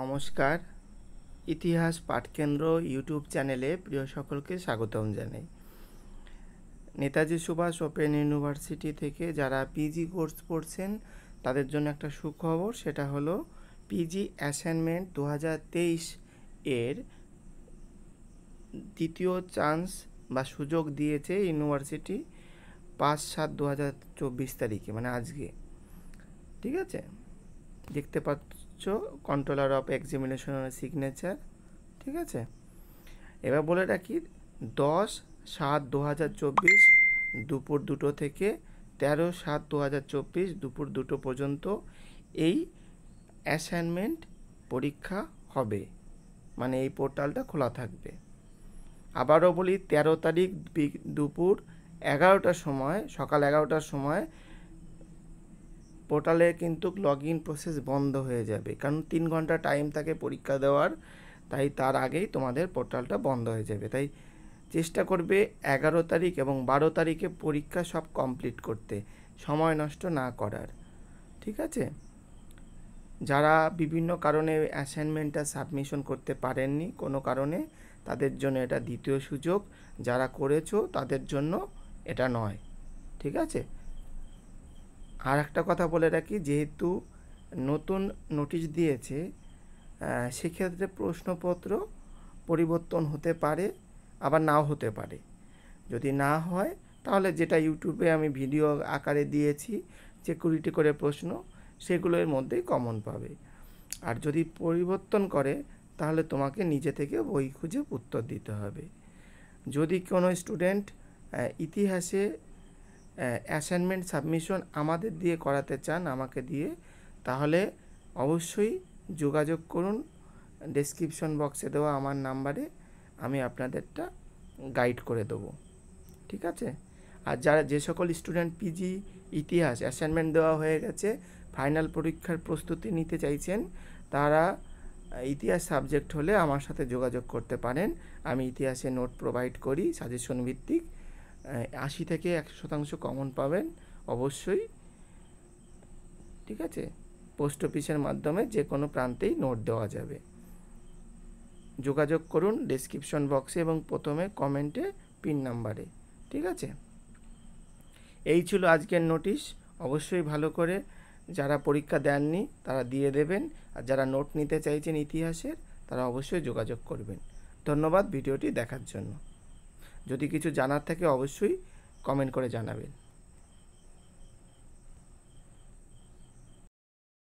নমস্কার ইতিহাস পাঠকেন্দ্র ইউটিউব চ্যানেলে প্রিয় সকলকে স্বাগতম জানাই নেতাজি সুভাষ ওপেন ইউনিভার্সিটি থেকে যারা পিজি কোর্স পড়ছেন তাদের জন্য একটা সুখবর সেটা হলো পিজি অ্যাসাইনমেন্ট দু এর দ্বিতীয় চান্স বা সুযোগ দিয়েছে ইউনিভার্সিটি পাঁচ সাত দু তারিখে মানে আজকে ঠিক আছে দেখতে পাচ্ছ কন্ট্রোলার অফ এক্সামিনেশনের সিগনেচার ঠিক আছে এবার বলে রাখি দশ সাত দু হাজার চব্বিশ দুপুর দুটো থেকে তেরো সাত দু হাজার চব্বিশ দুপুর দুটো পর্যন্ত এই অ্যাসাইনমেন্ট পরীক্ষা হবে মানে এই পোর্টালটা খোলা থাকবে আবারও বলি ১৩ তারিখ দুপুর এগারোটার সময় সকাল এগারোটার সময় পোর্টালে কিন্তু লগ ইন প্রসেস বন্ধ হয়ে যাবে কারণ তিন ঘন্টা টাইম থাকে পরীক্ষা দেওয়ার তাই তার আগেই তোমাদের পোর্টালটা বন্ধ হয়ে যাবে তাই চেষ্টা করবে এগারো তারিখ এবং বারো তারিখে পরীক্ষা সব কমপ্লিট করতে সময় নষ্ট না করার ঠিক আছে যারা বিভিন্ন কারণে অ্যাসাইনমেন্টটা সাবমিশন করতে পারেননি কোনো কারণে তাদের জন্য এটা দ্বিতীয় সুযোগ যারা করেছো তাদের জন্য এটা নয় ঠিক আছে আর একটা কথা বলে রাখি যেহেতু নতুন নোটিশ দিয়েছে সেক্ষেত্রে প্রশ্নপত্র পরিবর্তন হতে পারে আবার নাও হতে পারে যদি না হয় তাহলে যেটা ইউটিউবে আমি ভিডিও আকারে দিয়েছি যে কুড়িটি করে প্রশ্ন সেগুলোর মধ্যেই কমন পাবে আর যদি পরিবর্তন করে তাহলে তোমাকে নিজে থেকে বই খুঁজে উত্তর দিতে হবে যদি কোনো স্টুডেন্ট ইতিহাসে অ্যাসাইনমেন্ট সাবমিশন আমাদের দিয়ে করাতে চান আমাকে দিয়ে তাহলে অবশ্যই যোগাযোগ করুন ডেসক্রিপশন বক্সে দেওয়া আমার নাম্বারে আমি আপনাদেরটা গাইড করে দেবো ঠিক আছে আর যারা যে সকল স্টুডেন্ট পিজি ইতিহাস অ্যাসাইনমেন্ট দেওয়া হয়ে গেছে ফাইনাল পরীক্ষার প্রস্তুতি নিতে চাইছেন তারা ইতিহাস সাবজেক্ট হলে আমার সাথে যোগাযোগ করতে পারেন আমি ইতিহাসে নোট প্রোভাইড করি সাজেশন ভিত্তিক আশি থেকে একশো শতাংশ কমন পাবেন অবশ্যই ঠিক আছে পোস্ট অফিসের মাধ্যমে যে কোনো প্রান্তেই নোট দেওয়া যাবে যোগাযোগ করুন ডিসক্রিপশন বক্সে এবং প্রথমে কমেন্টে পিন নাম্বারে ঠিক আছে এই ছিল আজকের নোটিশ অবশ্যই ভালো করে যারা পরীক্ষা দেননি তারা দিয়ে দেবেন আর যারা নোট নিতে চাইছেন ইতিহাসের তারা অবশ্যই যোগাযোগ করবেন ধন্যবাদ ভিডিওটি দেখার জন্য যদি কিছু জানার থাকে অবশ্যই কমেন্ট করে জানাবেন